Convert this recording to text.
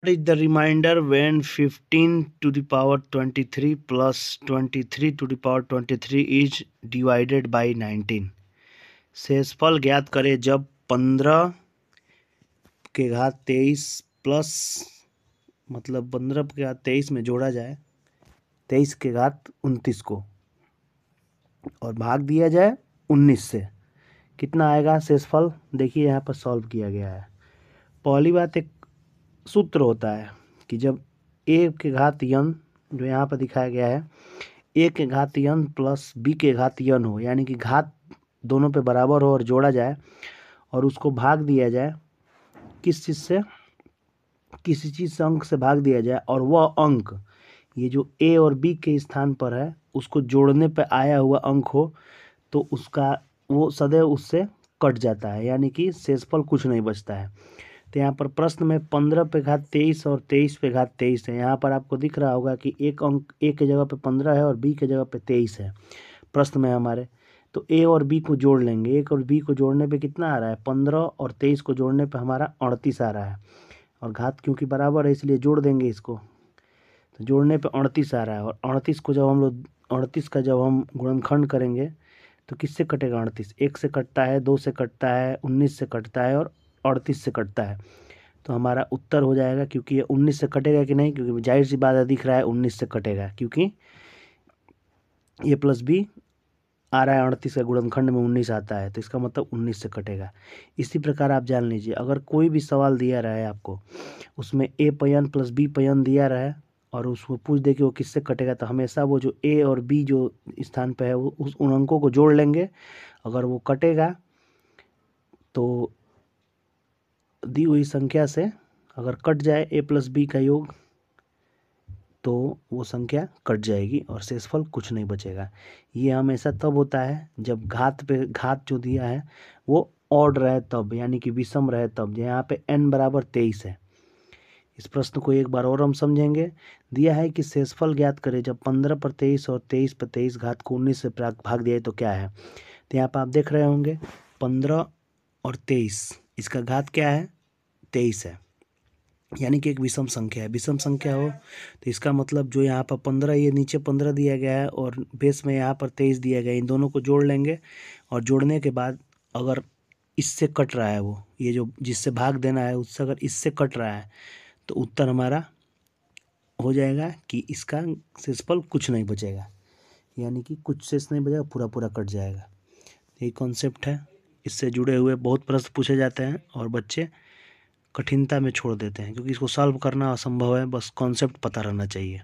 What is the remainder when 15 to the power 23 plus 23 to the power 23 is divided by 19? शेषफल ज्ञात करें जब 15 के घात 23 प्लस मतलब 15 के घात 23 में जोड़ा जाए 23 के घात 29 को और भाग दिया जाए 19 से कितना आएगा शेषफल देखिए यहाँ पर सॉल्व किया गया है पहली बात एक सूत्र होता है कि जब ए के घात यन जो यहाँ पर दिखाया गया है ए के घात यन प्लस बी के घात यन हो यानी कि घात दोनों पे बराबर हो और जोड़ा जाए और उसको भाग दिया जाए किस चीज़ से किसी चीज़ से अंक से भाग दिया जाए और वह अंक ये जो ए और बी के स्थान पर है उसको जोड़ने पर आया हुआ अंक हो तो उसका वो सदैव उससे कट जाता है यानी कि शेषफल कुछ नहीं बचता है तो यहाँ पर प्रश्न में पंद्रह पे घात तेईस और तेईस पे घात तेईस है यहाँ पर आपको दिख रहा होगा कि एक अंक ए के जगह पे पंद्रह है और बी के जगह पे तेईस है प्रश्न में हमारे तो ए और बी को जोड़ लेंगे एक और बी को जोड़ने पे कितना आ रहा है पंद्रह और तेईस को जोड़ने पे हमारा अड़तीस आ रहा है और घात क्योंकि बराबर है इसलिए जोड़ देंगे इसको तो जोड़ने पर अड़तीस आ रहा है और अड़तीस को जब हम लोग अड़तीस का जब हम गुणनखंड करेंगे तो किससे कटेगा अड़तीस एक से कटता है दो से कटता है उन्नीस से कटता है और अड़तीस से कटता है तो हमारा उत्तर हो जाएगा क्योंकि ये उन्नीस से कटेगा कि नहीं क्योंकि जाहिर सी बात दिख रहा है उन्नीस से कटेगा क्योंकि ये प्लस बी आ रहा है अड़तीस का गुणनखंड में उन्नीस आता है तो इसका मतलब उन्नीस से कटेगा इसी प्रकार आप जान लीजिए अगर कोई भी सवाल दिया रहा है आपको उसमें ए पयन प्लस बी पयन दिया रहा है और उसको पूछ दे कि वो किससे कटेगा तो हमेशा वो जो ए और बी जो स्थान पर है वो उस उन अंकों को जोड़ लेंगे अगर वो कटेगा तो दी हुई संख्या से अगर कट जाए ए प्लस बी का योग तो वो संख्या कट जाएगी और शेषफल कुछ नहीं बचेगा ये हमेशा तब होता है जब घात पे घात जो दिया है वो ऑड रहे तब यानी कि विषम रहे तब यहाँ पे एन बराबर तेईस है इस प्रश्न को एक बार और हम समझेंगे दिया है कि शेषफल ज्ञात करें जब पंद्रह पर तेईस और तेईस पर तेईस घात को उन्नीस से भाग दिया है तो क्या है तो यहाँ पर आप देख रहे होंगे पंद्रह और तेईस इसका घात क्या है तेईस है यानी कि एक विषम संख्या है विषम संख्या हो तो इसका मतलब जो यहाँ पर पंद्रह ये नीचे पंद्रह दिया गया है और बेस में यहाँ पर तेईस दिया गया है इन दोनों को जोड़ लेंगे और जोड़ने के बाद अगर इससे कट रहा है वो ये जो जिससे भाग देना है उससे अगर इससे कट रहा है तो उत्तर हमारा हो जाएगा कि इसका शेषफल कुछ नहीं बचेगा यानी कि कुछ शेष नहीं बचेगा पूरा पूरा कट जाएगा यही कॉन्सेप्ट है इससे जुड़े हुए बहुत प्रश्न पूछे जाते हैं और बच्चे कठिनता में छोड़ देते हैं क्योंकि इसको सॉल्व करना असंभव है बस कॉन्सेप्ट पता रहना चाहिए